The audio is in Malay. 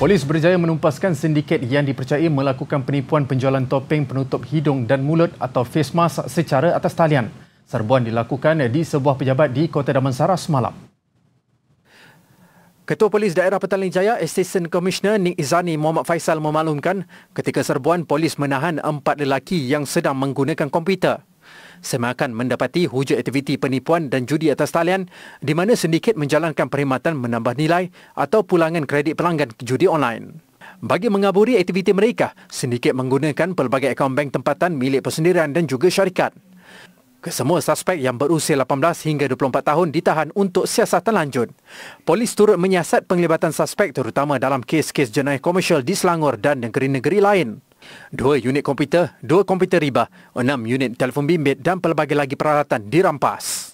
Polis berjaya menumpaskan sindiket yang dipercayai melakukan penipuan penjualan topeng penutup hidung dan mulut atau face mask secara atas talian. Serbuan dilakukan di sebuah pejabat di Kota Damansara semalam. Ketua Polis Daerah Petaling Jaya, Assistant Commissioner Nik Izani Muhammad Faisal memaklumkan ketika serbuan polis menahan empat lelaki yang sedang menggunakan komputer. Semakan mendapati hujah aktiviti penipuan dan judi atas talian di mana sindiket menjalankan perkhidmatan menambah nilai atau pulangan kredit pelanggan judi online. Bagi mengaburi aktiviti mereka, sindiket menggunakan pelbagai akaun bank tempatan milik persendirian dan juga syarikat. Kesemua suspek yang berusia 18 hingga 24 tahun ditahan untuk siasatan lanjut. Polis turut menyiasat penglibatan suspek terutama dalam kes-kes jenayah komersial di Selangor dan negeri-negeri lain. Dua unit komputer, dua komputer riba, enam unit telefon bimbit dan pelbagai lagi peralatan dirampas.